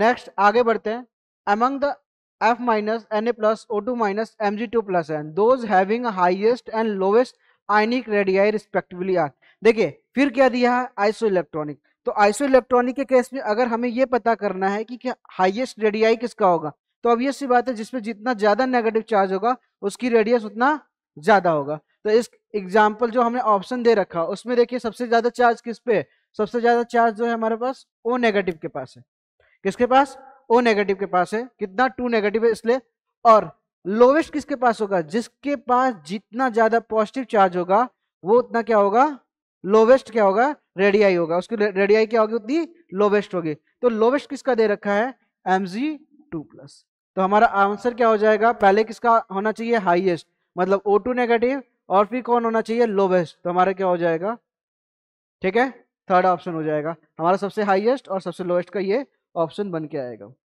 next आगे बढ़ते हैं N A plus O two minus M G two plus N those having highest and lowest ionic radii respectively are देखिए फिर क्या दिया है आइसो इलेक्ट्रॉनिक तो आइसो इलेक्ट्रॉनिक के केस में अगर हमें ये पता करना है कि क्या हाइएस्ट रेडियाई किसका होगा तो अब ये सी बात है जिसमें जितना ज्यादा नेगेटिव चार्ज होगा उसकी रेडियस उतना ज्यादा होगा तो इस एग्जाम्पल जो हमने ऑप्शन दे रखा उसमें देखिए सबसे ज्यादा चार्ज किस पे सबसे ज्यादा चार्ज जो है हमारे पास ओ नेगेटिव के पास है किसके पास ओ नेगेटिव के पास है कितना टू नेगेटिव है इसलिए और लोवेस्ट किसके पास होगा जिसके पास जितना ज्यादा पॉजिटिव चार्ज होगा वो उतना क्या होगा लोवेस्ट क्या होगा रेडियाई होगा उसकी रेडियाई क्या होगी उतनी लोवेस्ट होगी तो लोवेस्ट किसका दे रखा है एम जी टू प्लस तो हमारा आंसर क्या हो जाएगा पहले किसका होना चाहिए हाईएस्ट मतलब ओ टू नेगेटिव और फिर कौन होना चाहिए लोवेस्ट तो हमारा क्या हो जाएगा ठीक है थर्ड ऑप्शन हो जाएगा हमारा सबसे हाईएस्ट और सबसे लोवेस्ट का ये ऑप्शन बन के आएगा